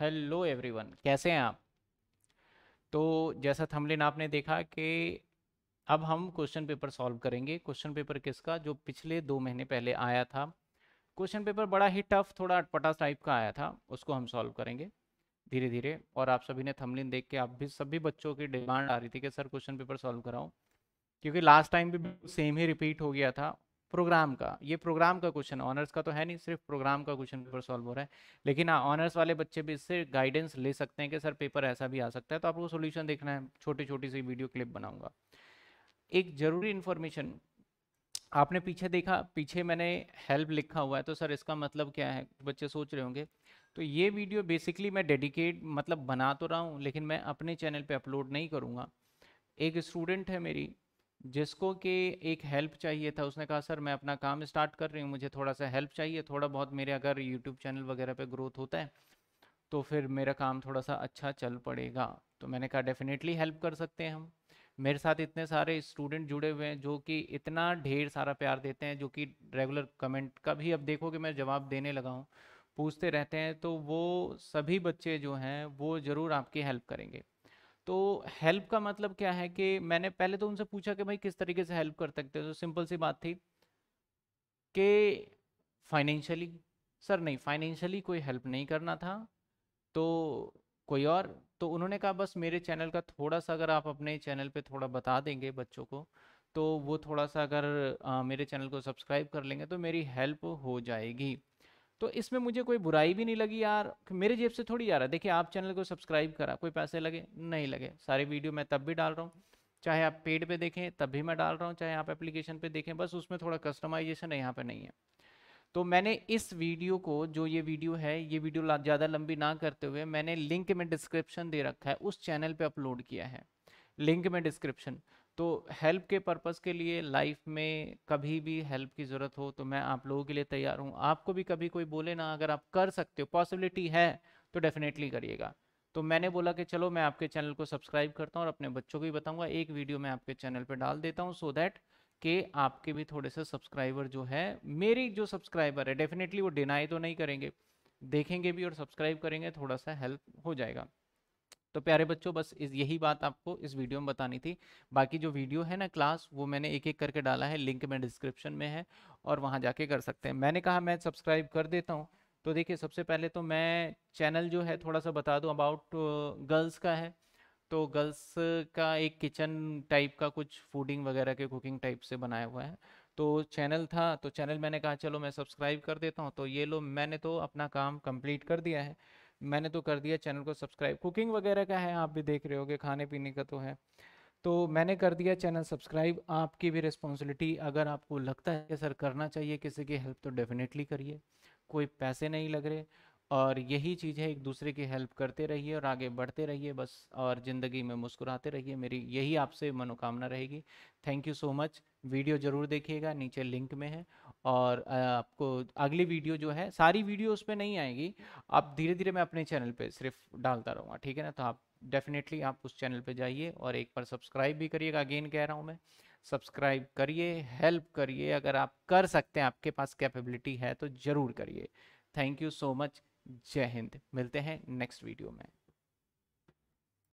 hello everyone कैसे हैं आप तो जैसा थमलिन आपने देखा कि अब हम क्वेश्चन पेपर सॉल्व करेंगे क्वेश्चन पेपर किसका जो पिछले दो महीने पहले आया था क्वेश्चन पेपर बड़ा ही टफ थोड़ा अटपटा टाइप का आया था उसको हम सॉल्व करेंगे धीरे धीरे और आप सभी ने थमलिन देख के आप भी सभी बच्चों की डिमांड आ रही थी कि सर क्वेश्चन पेपर सॉल्व कराओ क्योंकि लास्ट टाइम भी सेम ही रिपीट हो गया था प्रोग्राम का ये प्रोग्राम का क्वेश्चन ऑनर्स का तो है नहीं सिर्फ प्रोग्राम का क्वेश्चन पेपर सॉल्व हो रहा है लेकिन हाँ ऑनर्स वाले बच्चे भी इससे गाइडेंस ले सकते हैं कि सर पेपर ऐसा भी आ सकता है तो आपको सोल्यूशन देखना है छोटी छोटी सी वीडियो क्लिप बनाऊंगा एक जरूरी इन्फॉर्मेशन आपने पीछे देखा पीछे मैंने हेल्प लिखा हुआ है तो सर इसका मतलब क्या है बच्चे सोच रहे होंगे तो ये वीडियो बेसिकली मैं डेडिकेट मतलब बना तो रहा हूँ लेकिन मैं अपने चैनल पे अपलोड नहीं करूँगा एक स्टूडेंट है मेरी जिसको कि एक हेल्प चाहिए था उसने कहा सर मैं अपना काम स्टार्ट कर रही हूँ मुझे थोड़ा सा हेल्प चाहिए थोड़ा बहुत मेरे अगर यूट्यूब चैनल वगैरह पे ग्रोथ होता है तो फिर मेरा काम थोड़ा सा अच्छा चल पड़ेगा तो मैंने कहा डेफिनेटली हेल्प कर सकते हैं हम मेरे साथ इतने सारे स्टूडेंट जुड़े हुए हैं जो कि इतना ढेर सारा प्यार देते हैं जो कि रेगुलर कमेंट का भी अब देखो कि मैं जवाब देने लगा हूँ पूछते रहते हैं तो वो सभी बच्चे जो हैं वो ज़रूर आपकी हेल्प करेंगे तो हेल्प का मतलब क्या है कि मैंने पहले तो उनसे पूछा कि भाई किस तरीके से हेल्प कर सकते हो तो सिंपल सी बात थी कि फाइनेंशियली सर नहीं फाइनेंशियली कोई हेल्प नहीं करना था तो कोई और तो उन्होंने कहा बस मेरे चैनल का थोड़ा सा अगर आप अपने चैनल पे थोड़ा बता देंगे बच्चों को तो वो थोड़ा सा अगर आ, मेरे चैनल को सब्सक्राइब कर लेंगे तो मेरी हेल्प हो जाएगी तो इसमें मुझे कोई बुराई भी नहीं लगी यार मेरे जेब से थोड़ी जा रहा है देखिए आप चैनल को सब्सक्राइब करा कोई पैसे लगे नहीं लगे सारे वीडियो मैं तब भी डाल रहा हूँ चाहे आप पेड पे देखें तब भी मैं डाल रहा हूँ चाहे आप एप्लीकेशन पे देखें बस उसमें थोड़ा कस्टमाइजेशन है यहाँ पर नहीं है तो मैंने इस वीडियो को जो ये वीडियो है ये वीडियो ज़्यादा लंबी ना करते हुए मैंने लिंक में डिस्क्रिप्शन दे रखा है उस चैनल पर अपलोड किया है लिंक में डिस्क्रिप्शन तो हेल्प के पर्पस के लिए लाइफ में कभी भी हेल्प की ज़रूरत हो तो मैं आप लोगों के लिए तैयार हूँ आपको भी कभी कोई बोले ना अगर आप कर सकते हो पॉसिबिलिटी है तो डेफिनेटली करिएगा तो मैंने बोला कि चलो मैं आपके चैनल को सब्सक्राइब करता हूँ और अपने बच्चों को भी बताऊँगा एक वीडियो मैं आपके चैनल पर डाल देता हूँ सो दैट कि आपके भी थोड़े से सब्सक्राइबर जो है मेरी जो सब्सक्राइबर है डेफिनेटली वो डिनाई तो नहीं करेंगे देखेंगे भी और सब्सक्राइब करेंगे थोड़ा सा हेल्प हो जाएगा तो प्यारे बच्चों बस इस यही बात आपको इस वीडियो में बतानी थी बाकी जो वीडियो है ना क्लास वो मैंने एक एक करके डाला है लिंक में डिस्क्रिप्शन में है और वहाँ जाके कर सकते हैं मैंने कहा मैं सब्सक्राइब कर देता हूँ तो देखिए सबसे पहले तो मैं चैनल जो है थोड़ा सा बता दूँ अबाउट गर्ल्स का है तो गर्ल्स का एक किचन टाइप का कुछ फूडिंग वगैरह के कुकिंग टाइप से बनाया हुआ है तो चैनल था तो चैनल मैंने कहा चलो मैं सब्सक्राइब कर देता हूँ तो ये लो मैंने तो अपना काम कंप्लीट कर दिया है मैंने तो कर दिया चैनल को सब्सक्राइब कुकिंग वगैरह का है आप भी देख रहे होगे खाने पीने का तो है तो मैंने कर दिया चैनल सब्सक्राइब आपकी भी रिस्पॉन्सिबिलिटी अगर आपको लगता है कि सर करना चाहिए किसी की हेल्प तो डेफिनेटली करिए कोई पैसे नहीं लग रहे और यही चीज़ है एक दूसरे की हेल्प करते रहिए और आगे बढ़ते रहिए बस और ज़िंदगी में मुस्कुराते रहिए मेरी यही आपसे मनोकामना रहेगी thank you so much video ज़रूर देखिएगा नीचे लिंक में है और आपको अगली वीडियो जो है सारी वीडियो उस पर नहीं आएगी आप धीरे धीरे मैं अपने चैनल पे सिर्फ डालता रहूँगा ठीक है ना तो आप डेफिनेटली आप उस चैनल पे जाइए और एक बार सब्सक्राइब भी करिएगा अगेन कह रहा हूँ मैं सब्सक्राइब करिए हेल्प करिए अगर आप कर सकते हैं आपके पास कैपेबिलिटी है तो ज़रूर करिए थैंक यू सो मच जय हिंद मिलते हैं नेक्स्ट वीडियो में